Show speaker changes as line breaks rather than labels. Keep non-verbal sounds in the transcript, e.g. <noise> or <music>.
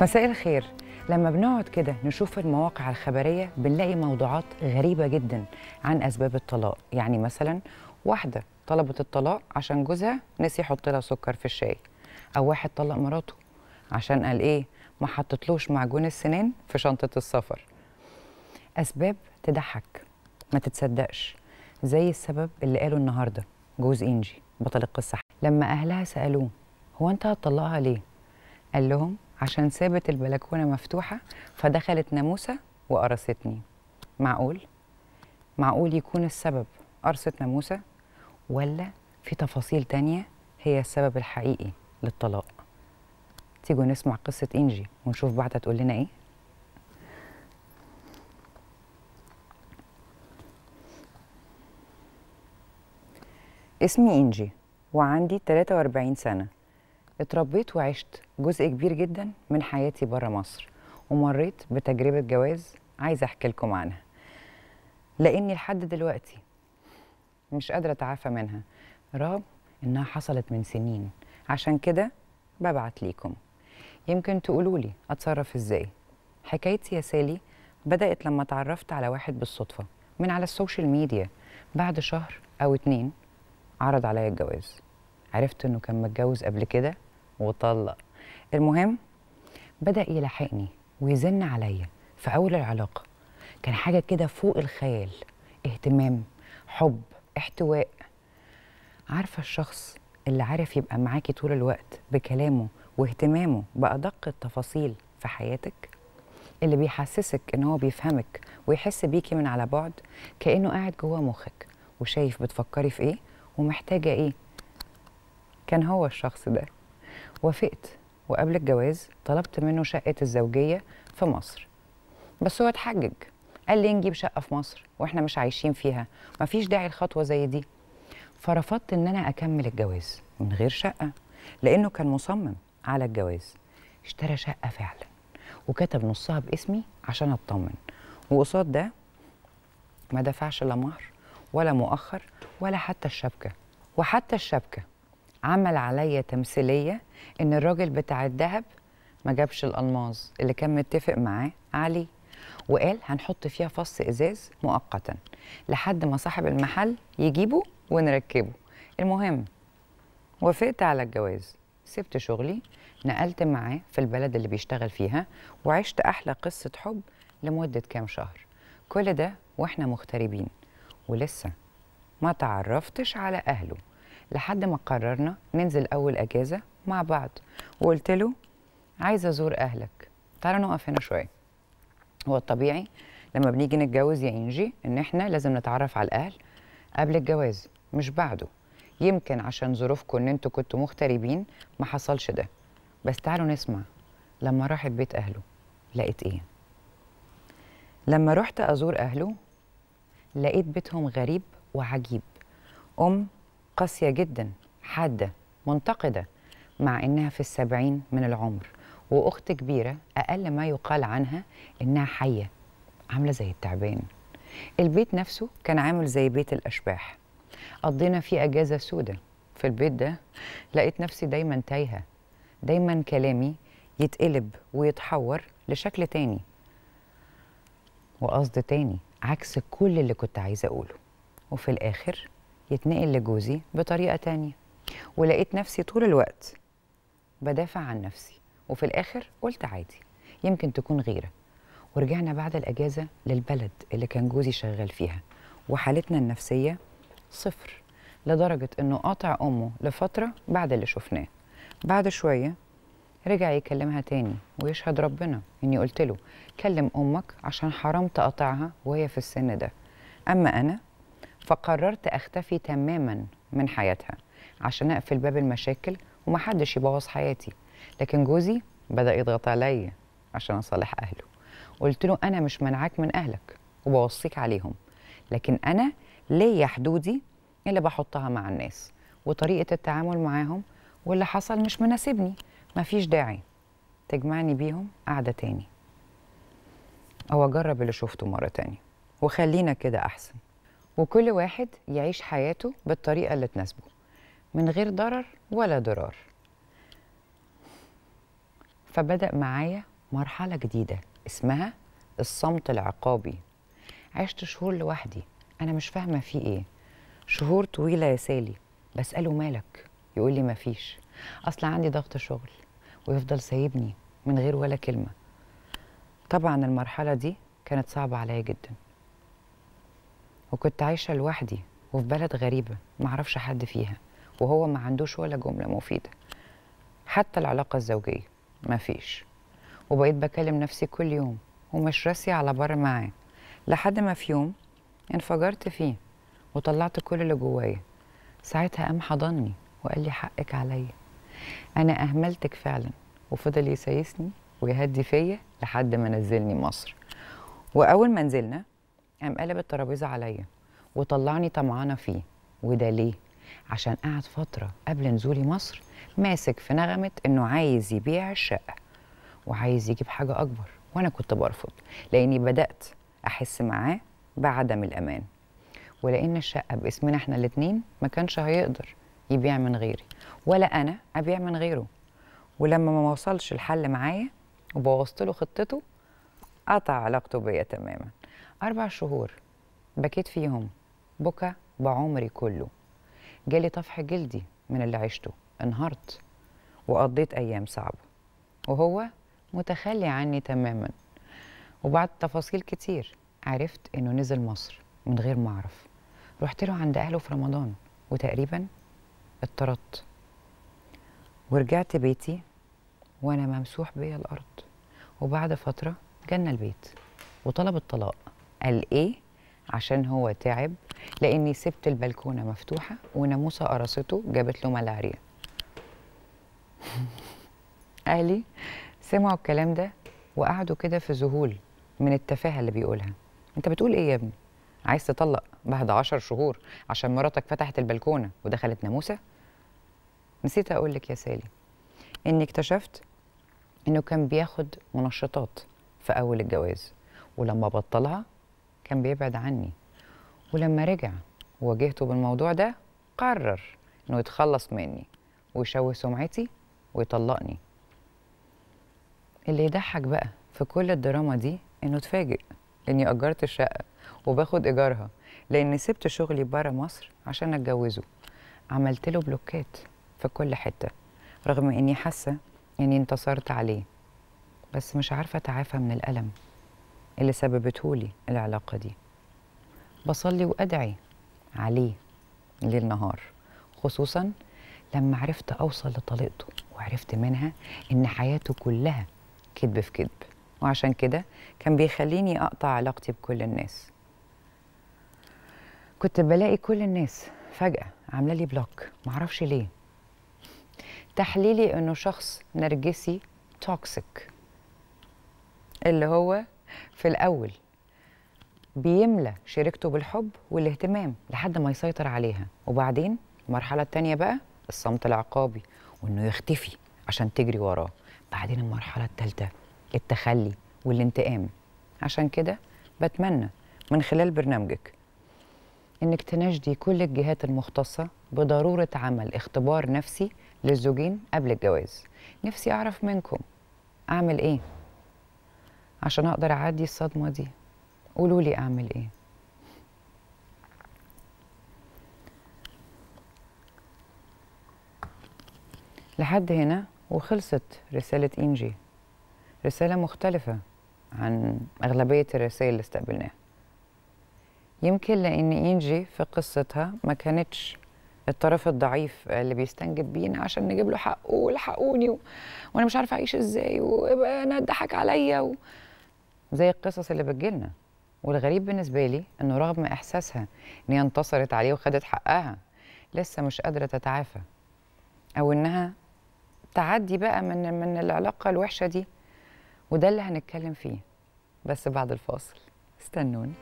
مساء الخير لما بنقعد كده نشوف المواقع الخبريه بنلاقي موضوعات غريبه جدا عن اسباب الطلاق يعني مثلا واحده طلبت الطلاق عشان جوزها نسي يحط لها سكر في الشاي او واحد طلق مراته عشان قال ايه ما حطتلوش معجون السنان في شنطه السفر اسباب تضحك ما تتصدقش زي السبب اللي قاله النهارده جوز انجي بطل القصه لما اهلها سالوه هو انت هتطلقها ليه قال لهم عشان سابت البلكونه مفتوحه فدخلت ناموسه وقرصتني معقول معقول يكون السبب قرصه ناموسه ولا في تفاصيل تانية هي السبب الحقيقي للطلاق تيجوا نسمع قصه انجي ونشوف بعدها تقول لنا ايه اسمي انجي وعندي 43 سنه اتربيت وعشت جزء كبير جدا من حياتي بره مصر ومريت بتجربة جواز عايزة أحكي لكم عنها لأني لحد دلوقتي مش قادرة أتعافى منها رغم إنها حصلت من سنين عشان كده ببعت ليكم يمكن تقولوا لي أتصرف إزاي حكايتي يا سالي بدأت لما اتعرفت على واحد بالصدفة من على السوشيال ميديا بعد شهر أو اتنين عرض عليا الجواز عرفت إنه كان متجوز قبل كده وطلق المهم بدا يلاحقني ويزن عليا في اول العلاقه كان حاجه كده فوق الخيال اهتمام حب احتواء عارفه الشخص اللي عارف يبقى معاكي طول الوقت بكلامه واهتمامه بادق التفاصيل في حياتك اللي بيحسسك ان هو بيفهمك ويحس بيكي من على بعد كانه قاعد جوه مخك وشايف بتفكري في ايه ومحتاجه ايه كان هو الشخص ده وافقت وقبل الجواز طلبت منه شقة الزوجية في مصر بس هو اتحجج قال لي نجيب شقة في مصر واحنا مش عايشين فيها مفيش داعي لخطوة زي دي فرفضت ان انا اكمل الجواز من غير شقة لانه كان مصمم على الجواز اشترى شقة فعلا وكتب نصها باسمي عشان اطمن وقصاد ده ما دفعش لا مهر ولا مؤخر ولا حتى الشبكة وحتى الشبكة عمل عليا تمثيليه ان الراجل بتاع الذهب ما جابش الالماظ اللي كان متفق معاه عليه وقال هنحط فيها فص ازاز مؤقتا لحد ما صاحب المحل يجيبه ونركبه المهم وافقت على الجواز سبت شغلي نقلت معاه في البلد اللي بيشتغل فيها وعشت احلى قصه حب لمده كام شهر كل ده واحنا مغتربين ولسه ما تعرفتش على اهله لحد ما قررنا ننزل اول اجازه مع بعض وقلت له عايزه ازور اهلك تعالى نقف هنا شويه هو الطبيعي لما بنيجي نتجوز يا انجي ان احنا لازم نتعرف على الاهل قبل الجواز مش بعده يمكن عشان ظروفكم ان انتوا كنتوا مغتربين ما حصلش ده بس تعالوا نسمع لما راحت بيت اهله لقيت ايه لما رحت ازور اهله لقيت بيتهم غريب وعجيب ام قاسية جدا حادة منتقدة مع إنها في السبعين من العمر وأخت كبيرة أقل ما يقال عنها إنها حية عاملة زي التعبان البيت نفسه كان عامل زي بيت الأشباح قضينا فيه أجازة سودة في البيت ده لقيت نفسي دايما تايهة دايما كلامي يتقلب ويتحور لشكل تاني وقصد تاني عكس كل اللي كنت عايزة أقوله وفي الآخر يتنقل لجوزي بطريقه تانية ولقيت نفسي طول الوقت بدافع عن نفسي وفي الاخر قلت عادي يمكن تكون غيره ورجعنا بعد الاجازه للبلد اللي كان جوزي شغال فيها وحالتنا النفسيه صفر لدرجه انه قاطع امه لفتره بعد اللي شفناه بعد شويه رجع يكلمها تاني ويشهد ربنا اني قلت له كلم امك عشان حرام تقطعها وهي في السن ده اما انا فقررت أختفي تماما من حياتها عشان أقفل باب المشاكل ومحدش يبوظ حياتي لكن جوزي بدأ يضغط عليا عشان أصالح أهله قلت له أنا مش منعاك من أهلك وبوصيك عليهم لكن أنا ليا حدودي اللي بحطها مع الناس وطريقة التعامل معاهم واللي حصل مش مناسبني مفيش داعي تجمعني بيهم قعدة تاني أو أجرب اللي شفته مرة تانية وخلينا كده أحسن وكل واحد يعيش حياته بالطريقة اللي تناسبه من غير ضرر ولا ضرار فبدأ معايا مرحلة جديدة اسمها الصمت العقابي عشت شهور لوحدي أنا مش فاهمة في إيه شهور طويلة يا سالي بسأله مالك يقول لي مفيش أصل عندي ضغط شغل ويفضل سايبني من غير ولا كلمة طبعا المرحلة دي كانت صعبة عليا جداً وكنت عايشه لوحدي وفي بلد غريبه معرفش حد فيها وهو ما عندوش ولا جمله مفيده حتى العلاقه الزوجيه مفيش وبقيت بكلم نفسي كل يوم ومش راسي على بر معاه لحد ما في يوم انفجرت فيه وطلعت كل اللي جوايا ساعتها قام حضني وقال لي حقك عليا انا اهملتك فعلا وفضل يسايسني ويهدي فيا لحد ما نزلني مصر واول ما نزلنا قام قلب الترابيزه عليا وطلعني طمعانه فيه وده ليه عشان قعد فتره قبل نزولي مصر ماسك في نغمه انه عايز يبيع الشقه وعايز يجيب حاجه اكبر وانا كنت برفض لاني بدات احس معاه بعدم الامان ولان الشقه باسمنا احنا الاتنين ما كانش هيقدر يبيع من غيري ولا انا ابيع من غيره ولما ما وصلش الحل معايا وبوظت له خطته قطع علاقته بيا تماما أربع شهور بكيت فيهم بكى بعمري كله جالي طفح جلدي من اللي عشته انهارت وقضيت أيام صعبة وهو متخلي عني تماما وبعد تفاصيل كتير عرفت إنه نزل مصر من غير ما أعرف رحت له عند أهله في رمضان وتقريبا اضطردت ورجعت بيتي وأنا ممسوح بيا الأرض وبعد فترة جانا البيت وطلب الطلاق قال ايه عشان هو تعب لاني سبت البلكونه مفتوحه وناموسه قرصته جابت له ملاريا <laughs> اهلي سمعوا الكلام ده وقعدوا كده في ذهول من التفاهه اللي بيقولها انت بتقول ايه يا ابني عايز تطلق بعد عشر شهور عشان مراتك فتحت البلكونه ودخلت ناموسه نسيت اقول لك يا سالي اني اكتشفت انه كان بياخد منشطات في اول الجواز ولما بطلها كان بيبعد عني ولما رجع وواجهته بالموضوع ده قرر انه يتخلص مني ويشوه سمعتي ويطلقني اللي يضحك بقى في كل الدراما دي انه اتفاجئ اني اجرت الشقه وباخد ايجارها لان سبت شغلي بره مصر عشان اتجوزه عملت له بلوكات في كل حته رغم اني حاسه اني انتصرت عليه بس مش عارفه اتعافى من الالم اللي سببته لي العلاقة دي بصلي وأدعي عليه ليل نهار خصوصا لما عرفت أوصل لطليقته وعرفت منها إن حياته كلها كذب في كذب وعشان كده كان بيخليني أقطع علاقتي بكل الناس كنت بلاقي كل الناس فجأة عاملة لي بلوك معرفش ليه تحليلي إنه شخص نرجسي توكسيك اللي هو في الاول بيملى شريكته بالحب والاهتمام لحد ما يسيطر عليها وبعدين المرحله الثانيه بقى الصمت العقابي وانه يختفي عشان تجري وراه بعدين المرحله الثالثه التخلي والانتقام عشان كده بتمنى من خلال برنامجك انك تناشدي كل الجهات المختصه بضروره عمل اختبار نفسي للزوجين قبل الجواز نفسي اعرف منكم اعمل ايه عشان اقدر اعدي الصدمه دي قولوا لي اعمل ايه لحد هنا وخلصت رساله انجي رساله مختلفه عن اغلبيه الرسائل اللي استقبلناها يمكن لان انجي في قصتها ما كانتش الطرف الضعيف اللي بيستنجد بينا عشان نجيب له حقه والحقوني و... وانا مش عارفه اعيش ازاي ويبقى انا اتضحك عليا و... زي القصص اللي بتجيلنا والغريب بالنسبة لي إنه رغم إحساسها إن انتصرت عليه وخدت حقها لسه مش قادرة تتعافى أو إنها تعدي بقى من من العلاقة الوحشة دي وده اللي هنتكلم فيه بس بعد الفاصل استنوني